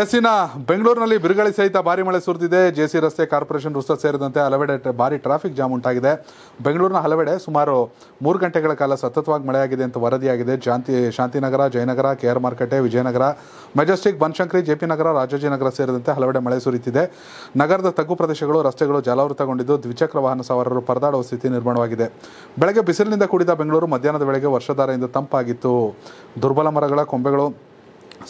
ಎಸ್ಸಿನ ಬೆಂಗಳೂರಿನಲ್ಲಿ ಬಿರುಗಾಳಿ ಸಹಿತ ಭಾರಿ ಮಳೆ ಸುರಿದಿದೆ ಜೆಸಿ ರಸ್ತೆ ಕಾರ್ಪೊರೇಷನ್ ರಸ್ತೆ ಸೇರಿದಂತೆ ಹಲವೆಡೆ ಭಾರಿ ಟ್ರಾಫಿಕ್ ಜಾಮ್ ಉಂಟಾಗಿದೆ ಬೆಂಗಳೂರಿನ ಹಲವೆಡೆ ಸುಮಾರು ಮೂರು ಗಂಟೆಗಳ ಕಾಲ ಸತತವಾಗಿ ಮಳೆಯಾಗಿದೆ ಅಂತ ವರದಿಯಾಗಿದೆ ಶಾಂತಿ ಶಾಂತಿನಗರ ಜಯನಗರ ಕೆ ಆರ್ ಮಾರ್ಕೆಟೆ ವಿಜಯನಗರ ಮೆಜೆಸ್ಟಿಕ್ ಬನಶಂಕರಿ ಜೆಪಿ ನಗರ ರಾಜಾಜಿನಗರ ಸೇರಿದಂತೆ ಹಲವೆಡೆ ಮಳೆ ಸುರಿಯುತ್ತಿದೆ ನಗರದ ತಗ್ಗು ಪ್ರದೇಶಗಳು ರಸ್ತೆಗಳು ಜಲಾವೃತಗೊಂಡಿದ್ದು ದ್ವಿಚಕ್ರ ವಾಹನ ಸವಾರರು ಪರದಾಡುವ ಸ್ಥಿತಿ ನಿರ್ಮಾಣವಾಗಿದೆ ಬೆಳಗ್ಗೆ ಬಿಸಿಲಿನಿಂದ ಕೂಡಿದ ಬೆಂಗಳೂರು ಮಧ್ಯಾಹ್ನದ ವೇಳೆಗೆ ವರ್ಷಧಾರೆಯಿಂದ ತಂಪಾಗಿತ್ತು ದುರ್ಬಲ ಮರಗಳ ಕೊಂಬೆಗಳು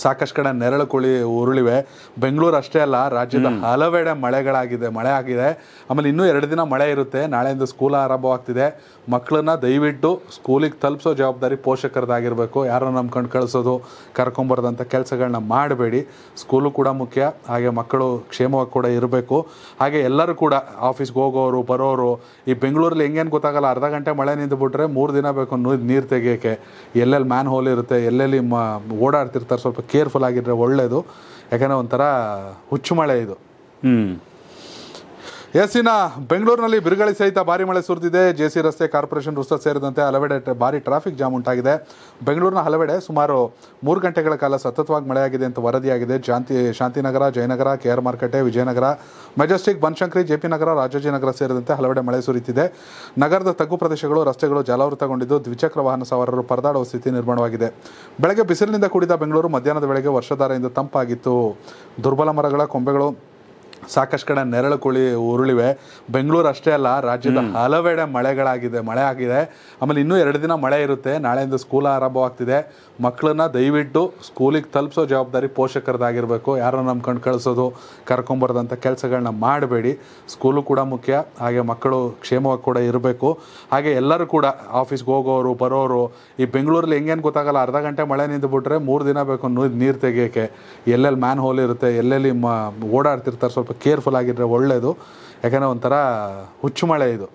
ಸಾಕಷ್ಟು ಕಡೆ ನೆರಳು ಕುಳಿ ಉರುಳಿವೆ ಬೆಂಗಳೂರು ಅಷ್ಟೇ ಅಲ್ಲ ರಾಜ್ಯದ ಹಲವೆಡೆ ಮಳೆಗಳಾಗಿದೆ ಮಳೆ ಆಗಿದೆ ಆಮೇಲೆ ಇನ್ನೂ ಎರಡು ದಿನ ಮಳೆ ಇರುತ್ತೆ ನಾಳೆಯಿಂದ ಸ್ಕೂಲ್ ಆರಂಭವಾಗ್ತಿದೆ ಮಕ್ಕಳನ್ನ ದಯವಿಟ್ಟು ಸ್ಕೂಲಿಗೆ ತಲುಪಿಸೋ ಜವಾಬ್ದಾರಿ ಪೋಷಕರದಾಗಿರಬೇಕು ಯಾರೋ ನಂಬ್ಕೊಂಡು ಕಳಿಸೋದು ಕರ್ಕೊಂಬರ್ದಂಥ ಕೆಲಸಗಳನ್ನ ಮಾಡಬೇಡಿ ಸ್ಕೂಲು ಕೂಡ ಮುಖ್ಯ ಹಾಗೆ ಮಕ್ಕಳು ಕ್ಷೇಮವಾಗಿ ಕೂಡ ಇರಬೇಕು ಹಾಗೆ ಎಲ್ಲರೂ ಕೂಡ ಆಫೀಸ್ಗೆ ಹೋಗೋರು ಬರೋರು ಈ ಬೆಂಗಳೂರಲ್ಲಿ ಹೆಂಗೇನು ಗೊತ್ತಾಗಲ್ಲ ಅರ್ಧ ಗಂಟೆ ಮಳೆ ನಿಂತುಬಿಟ್ರೆ ಮೂರು ದಿನ ಬೇಕು ನೀರು ತೆಗಿಯೋಕ್ಕೆ ಎಲ್ಲೆಲ್ಲಿ ಮ್ಯಾನ್ ಹೋಲ್ ಇರುತ್ತೆ ಎಲ್ಲೆಲ್ಲಿ ಮ ಓಡಾಡ್ತಿರ್ತಾರೆ ಸ್ವಲ್ಪ ಕೇರ್ಫುಲ್ ಆಗಿದ್ರೆ ಒಳ್ಳೆಯದು ಯಾಕಂದರೆ ಒಂಥರ ಹುಚ್ಚು ಮಳೆ ಇದು ಎಸ್ಸಿನ ಬೆಂಗಳೂರಿನಲ್ಲಿ ಬಿರುಗಾಳಿ ಸಹಿತ ಭಾರಿ ಮಳೆ ಸುರಿದಿದೆ ಜೆಸಿ ರಸ್ತೆ ಕಾರ್ಪೊರೇಷನ್ ವೃತ್ತ ಸೇರಿದಂತೆ ಹಲವೆಡೆ ಭಾರಿ ಟ್ರಾಫಿಕ್ ಜಾಮ್ ಉಂಟಾಗಿದೆ ಬೆಂಗಳೂರಿನ ಹಲವೆಡೆ ಸುಮಾರು ಮೂರು ಗಂಟೆಗಳ ಕಾಲ ಸತತವಾಗಿ ಮಳೆಯಾಗಿದೆ ಅಂತ ವರದಿಯಾಗಿದೆ ಶಾಂತಿ ಶಾಂತಿನಗರ ಜಯನಗರ ಕೆ ಆರ್ ಮಾರ್ಕಟ್ಟೆ Vijayanagar Majestic Banashankari J P Nagar Rajajinagar ಸೇರಿದಂತೆ ಹಲವೆಡೆ ಮಳೆ ಸುರಿಯುತ್ತಿದೆ ನಗರದ ತಗ್ಗು ಪ್ರದೇಶಗಳು ರಸ್ತೆಗಳು ಜಲಾವೃತಗೊಂಡಿದ್ದು ದ್ವಿಚಕ್ರ ವಾಹನ ಸವಾರರು ಪರದಾಡುವ ಸ್ಥಿತಿ ನಿರ್ಮಾಣವಾಗಿದೆ ಬೆಳಗ್ಗೆ ಬಿಸಿಲಿನಿಂದ ಕೂಡಿದ ಬೆಂಗಳೂರು ಮಧ್ಯಾಹ್ನದ ವೇಳೆಗೆ ವರ್ಷಧಾರೆಯಿಂದ ತಂಪಾಗಿತ್ತು ದುರ್ಬಲ ಮರಗಳ ಕೊಂಬೆಗಳು ಸಾಕಷ್ಟು ಕಡೆ ನೆರಳು ಕುಳಿ ಉರುಳಿವೆ ಬೆಂಗಳೂರು ಅಷ್ಟೇ ಅಲ್ಲ ರಾಜ್ಯದ ಹಲವೆಡೆ ಮಳೆಗಳಾಗಿದೆ ಮಳೆ ಆಗಿದೆ ಆಮೇಲೆ ಇನ್ನೂ ಎರಡು ದಿನ ಮಳೆ ಇರುತ್ತೆ ನಾಳೆಯಿಂದ ಸ್ಕೂಲ್ ಆರಂಭವಾಗ್ತಿದೆ ಮಕ್ಕಳನ್ನ ದಯವಿಟ್ಟು ಸ್ಕೂಲಿಗೆ ತಲುಪಿಸೋ ಜವಾಬ್ದಾರಿ ಪೋಷಕರದಾಗಿರಬೇಕು ಯಾರನ್ನ ನಂಬ್ಕೊಂಡು ಕಳಿಸೋದು ಕರ್ಕೊಂಬರ್ದಂಥ ಕೆಲಸಗಳನ್ನ ಮಾಡಬೇಡಿ ಸ್ಕೂಲು ಕೂಡ ಮುಖ್ಯ ಹಾಗೆ ಮಕ್ಕಳು ಕ್ಷೇಮವಾಗಿ ಕೂಡ ಇರಬೇಕು ಹಾಗೆ ಎಲ್ಲರೂ ಕೂಡ ಆಫೀಸ್ಗೆ ಹೋಗೋರು ಬರೋರು ಈ ಬೆಂಗಳೂರಲ್ಲಿ ಹೆಂಗೇನು ಗೊತ್ತಾಗಲ್ಲ ಅರ್ಧ ಗಂಟೆ ಮಳೆ ನಿಂತುಬಿಟ್ರೆ ಮೂರು ದಿನ ಬೇಕು ನೀರು ತೆಗಿಯೋಕ್ಕೆ ಎಲ್ಲೆಲ್ಲಿ ಮ್ಯಾನ್ ಹೋಲ್ ಇರುತ್ತೆ ಎಲ್ಲೆಲ್ಲಿ ಮ ಓಡಾಡ್ತಿರ್ತಾರೆ ಸ್ವಲ್ಪ ಕೇರ್ಫುಲ್ ಆಗಿದ್ರೆ ಒಳ್ಳೆಯದು ಯಾಕಂದರೆ ಒಂಥರ ಹುಚ್ಚು ಮಳೆ ಇದು